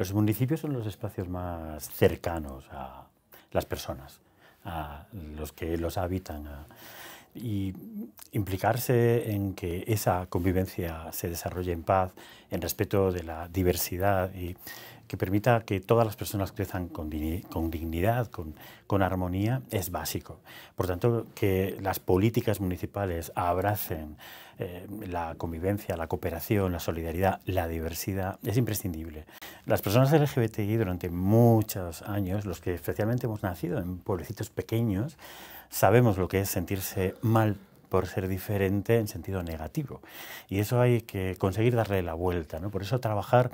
Los municipios son los espacios más cercanos a las personas, a los que los habitan y implicarse en que esa convivencia se desarrolle en paz, en respeto de la diversidad y que permita que todas las personas crezcan con, dignidad, con, armonía, es básico. Por tanto, que las políticas municipales abracen eh, la convivencia, la cooperación, la solidaridad, la diversidad, es imprescindible. Las personas LGBTI durante muchos años, los que especialmente hemos nacido en pueblecitos pequeños, sabemos lo que es sentirse mal por ser diferente en sentido negativo. Y eso hay que conseguir darle la vuelta. Por eso trabajar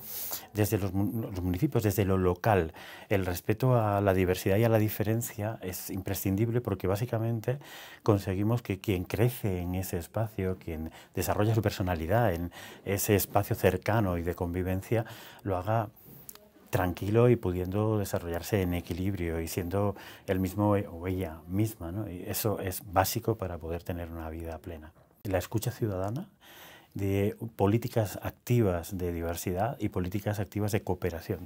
desde los, los, municipios, desde lo local, el respeto a la diversidad y a la diferencia es imprescindible porque básicamente conseguimos que quien crece en ese espacio, quien desarrolla su personalidad en ese espacio cercano y de convivencia, lo haga tranquilo y pudiendo desarrollarse en equilibrio y siendo el mismo e, o ella misma. Y eso es básico para poder tener una vida plena. La escucha ciudadana de políticas activas de diversidad y políticas activas de cooperación.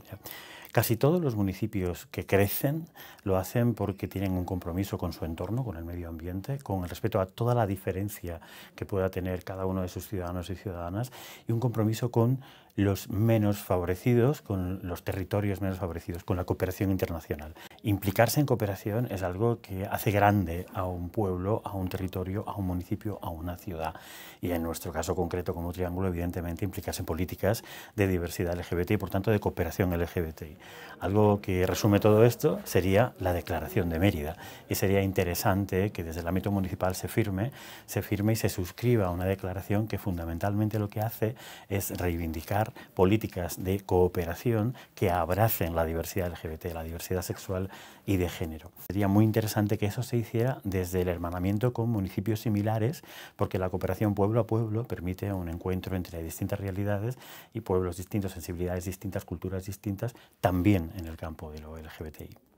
Casi todos los municipios que crecen lo hacen porque tienen un compromiso con su entorno, con el medio ambiente, con el respeto a toda la diferencia que pueda tener cada uno de sus ciudadanos y ciudadanas y un compromiso con los menos favorecidos, con los territorios menos favorecidos, con la cooperación internacional. Implicarse en cooperación es algo que hace grande a un pueblo, a un territorio, a un municipio, a una ciudad y en nuestro caso concreto como Triángulo, evidentemente en políticas de diversidad LGBT y, por tanto, de cooperación LGBTI. Algo que resume todo esto sería la Declaración de Mérida. Y sería interesante que desde el ámbito municipal se firme, se firme y se suscriba una declaración que fundamentalmente lo que hace es reivindicar políticas de cooperación que abracen la diversidad LGBT, la diversidad sexual y de género. Sería muy interesante que eso se hiciera desde el hermanamiento con municipios similares, porque la cooperación pueblo a pueblo permite un encuentro entre distintas realidades y pueblos distintos, sensibilidades distintas, culturas distintas, también en el campo de lo LGBTI.